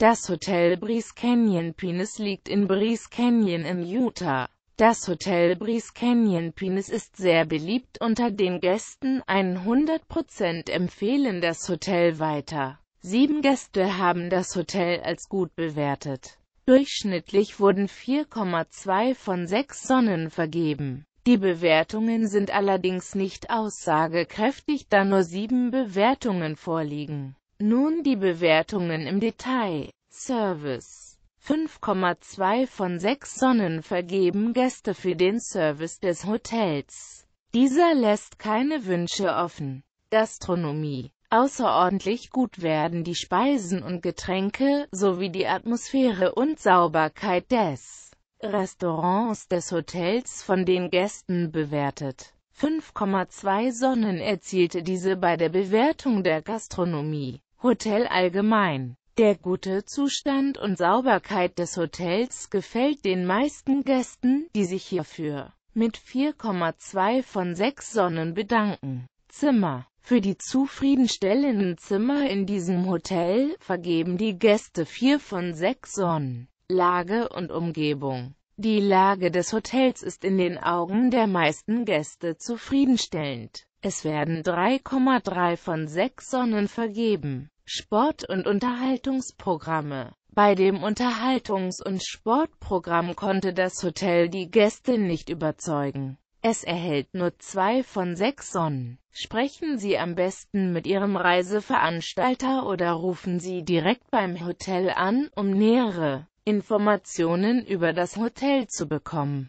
Das Hotel Breeze Canyon Pines liegt in Breeze Canyon im Utah. Das Hotel Breeze Canyon Pines ist sehr beliebt unter den Gästen, 100% empfehlen das Hotel weiter. Sieben Gäste haben das Hotel als gut bewertet. Durchschnittlich wurden 4,2 von 6 Sonnen vergeben. Die Bewertungen sind allerdings nicht aussagekräftig, da nur sieben Bewertungen vorliegen. Nun die Bewertungen im Detail. Service 5,2 von 6 Sonnen vergeben Gäste für den Service des Hotels. Dieser lässt keine Wünsche offen. Gastronomie Außerordentlich gut werden die Speisen und Getränke, sowie die Atmosphäre und Sauberkeit des Restaurants des Hotels von den Gästen bewertet. 5,2 Sonnen erzielte diese bei der Bewertung der Gastronomie. Hotel allgemein. Der gute Zustand und Sauberkeit des Hotels gefällt den meisten Gästen, die sich hierfür mit 4,2 von 6 Sonnen bedanken. Zimmer Für die zufriedenstellenden Zimmer in diesem Hotel vergeben die Gäste 4 von 6 Sonnen. Lage und Umgebung Die Lage des Hotels ist in den Augen der meisten Gäste zufriedenstellend. Es werden 3,3 von 6 Sonnen vergeben. Sport- und Unterhaltungsprogramme Bei dem Unterhaltungs- und Sportprogramm konnte das Hotel die Gäste nicht überzeugen. Es erhält nur 2 von 6 Sonnen. Sprechen Sie am besten mit Ihrem Reiseveranstalter oder rufen Sie direkt beim Hotel an, um nähere Informationen über das Hotel zu bekommen.